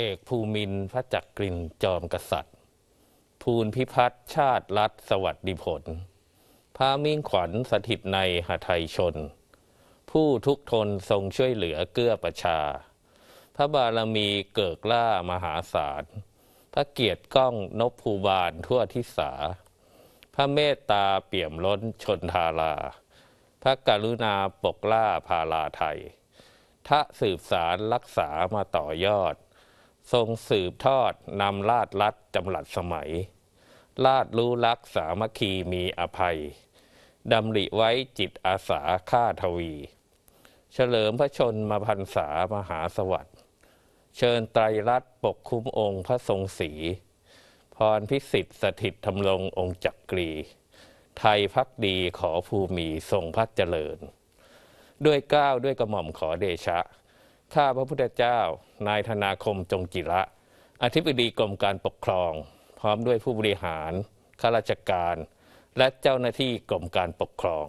เอกภูมินพระจักกลินจอมกษัตริย์ภูนพิพัฒน์ชาติรัฐสวัสดิผลพามิ่งขวัญสถิตในหไทยชน ผู้ทุกทนทรงช่วยเหลือเกื้อประชา พระบารมีเกิกล้ามหาศาลพระเกียรติก้องนพภูบาลทั่วทิศาพระเมตตาเปี่ยมล้นชนทาราพระกรุณาปกล่าพาลาไทยทะสืบสารรักษามาต่อยอดทรงสืบทอด นำลาดลัดจำหลัดสมัย ลาดรู้รักสามัคคีมีอภัยดำริไว้จิตอาสาฆ่าทวี เฉลิมพระชนมพรรษามหาสวัสดิ์เชิญไตรรัตปกคุ้มองค์พระทรงศรี พรพิสิทธิ์สถิตทำรงองค์จักรี ไทยพักดีขอภูมิทรงพระเจริญ ด้วยก้าวด้วยกระหม่อมขอเดชะข้าพระพุทธเจ้า นายธนาคมจงจิระ อธิบดีกรมการปกครอง พร้อมด้วยผู้บริหารข้าราชการ และเจ้าหน้าที่กรมการปกครอง